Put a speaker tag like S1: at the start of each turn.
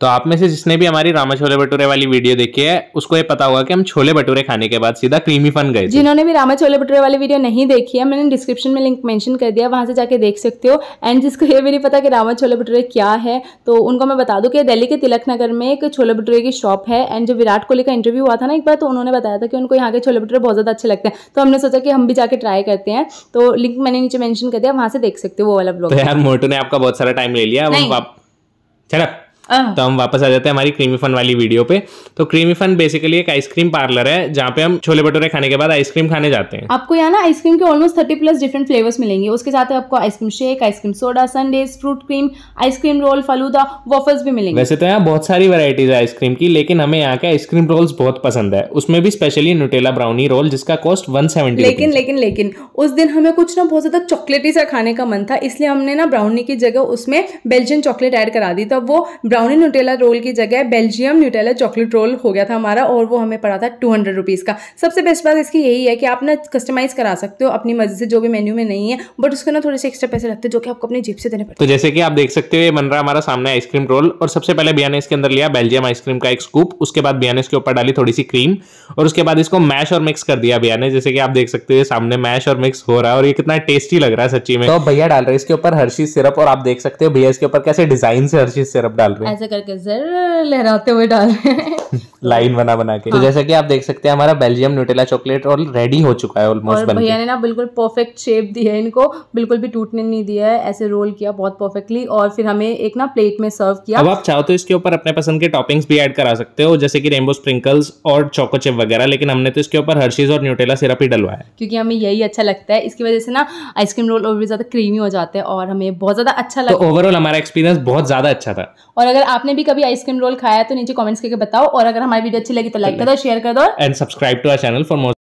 S1: तो आप में से जिसने भी हमारी रामा छोले भटूरे वाली वीडियो देखी है उसको ये पता होगा कि हम छोले भटूरे खाने के बाद सीधा क्रीमी फन गए
S2: जिन्होंने भी रामा छोले भटूरे वाली वीडियो नहीं देखी है मैंने डिस्क्रिप्शन में लिंक मेंशन कर दिया वहां से जाके देख सकते हो एंड जिसको ये भी नहीं पता कि रामा छोले भटूरे क्या है तो उनको मैं बता दूँ कि दिल्ली के तिलक नगर में एक छोले भटूरे की शॉप है एंड जो विराट कोहली का इंटरव्यू हुआ था ना एक बार तो उन्होंने बताया था कि उनको यहाँ के छोले भटूरे बहुत ज़्यादा अच्छे लगते हैं तो हमने सोचा कि हम भी जाके ट्राई करते हैं तो लिंक मैंने नीचे मैंशन कर दिया वहाँ से देख सकते हो वो वाला ब्लॉग तो यार
S1: मोटू ने आपका बहुत सारा टाइम ले लिया चलो हाँ। तो हम वापस आ जाते हैं हमारी क्रीमी फन वाली वीडियो पे तो क्रीमी फन बेसिकली एक आइसक्रीम पार्लर है जहाँ पे हम छोले भटूरे खाने के बाद आइसक्रीम खाने जाते हैं
S2: आपको यहाँ ना आइसक्रीम के almost thirty plus different flavours मिलेंगे उसके साथ आपको ice cream shake ice cream soda sundaes fruit cream ice cream roll falooda waffles भी मिलेंगे वैसे
S1: तो यहाँ बहुत सारी वेराइटीज है आइसक्रीम की लेकिन हमें यहाँ के आइसक्रीम रोल्स बहुत पसंद है उसमें भी स्पेशली न्यूटेला ब्राउनी रोल जिसका कॉस्ट वन सेवेंटी लेकिन
S2: लेकिन लेकिन उस दिन हमें कुछ ना बहुत ज्यादा चॉकलेटी सा खाने का मन था इसलिए हमने ना ब्राउनी की जगह उसमें बेल्जियन चॉकलेट ऐड करा दी तो वो ब्राउनी न्यूटेला रोल की जगह बेल्जियम न्यूटेला चॉकलेट रोल हो गया था हमारा और वो हमें पड़ा था टू हंड्रेड रुपीज़ का सबसे बेस्ट बात इसकी यही है कि आप ना कस्टमाइज़ करा सकते हो अपनी मर्जी से जो भी मेन्यू में नहीं है बट उसके ना थोड़े से एक्स्ट्रा पैसे लगते हैं जो कि आपको अपनी जेब से देने पड़ते
S1: तो जैसे कि आप देख सकते हो ये बन रहा हमारा सामने आइसक्रीम रोल और सबसे पहले बिया ने इसके अंदर लिया बेल्जियम आइसक्रीम का एक स्कूप उसके बाद बिया ने इसके ऊपर डाली थोड़ी सी क्रीम और उसके बाद इसको मैश और मिक्स कर दिया बिया ने जैसे कि आप देख सकते हो सामने मैश और मिक्स हो रहा है और ये कितना टेस्टी लग रहा है सच्ची में तो भैया डाल रहे हैं इसके ऊपर हर्षी सिरप और आप देख सकते हो भैया इसके ऊपर कैसे डिजाइन से हर्षी सिरप डाल रहे
S2: ऐसे करके जर लहराते हुए डाल
S1: लाइन बना बना के तो हाँ. तो जैसा कि आप देख सकते हैं हमारा बेल्जियम न्यूटेला चॉकलेट और रेडी हो चुका है ऑलमोस्ट बन भैया ने
S2: ना बिल्कुल परफेक्ट शेप दी है इनको बिल्कुल भी टूटने नहीं दिया है ऐसे रोल किया बहुत परफेक्टली और फिर हमें एक ना प्लेट में सर्व किया अब आप
S1: चाहो तो इसके ऊपर अपने पसंद के टॉपिंग्स भी ऐड करा सकते हो जैसे की रेनबो स्प्रिंकल्स और चोको चिप वगैरह लेकिन हमने तो इसके ऊपर हर्शीज और न्यूटेला सिरप ही डलवाया
S2: क्योंकि हमें यही अच्छा लगता है इसकी वजह से ना आइसक्रीम रोल और भी ज्यादा क्रीमी हो जाते हैं और हमें बहुत ज्यादा अच्छा तो लगता है ओवरऑल
S1: हमारा एक्सपीरियंस बहुत ज्यादा अच्छा था
S2: और अगर आपने भी कभी आइसक्रीम रोल खाया तो नीचे कमेंट्स करके बताओ और अगर हमारी वीडियो अच्छी लगी तो लाइक कर दो शेयर कर दो
S1: and subscribe to our channel
S2: for more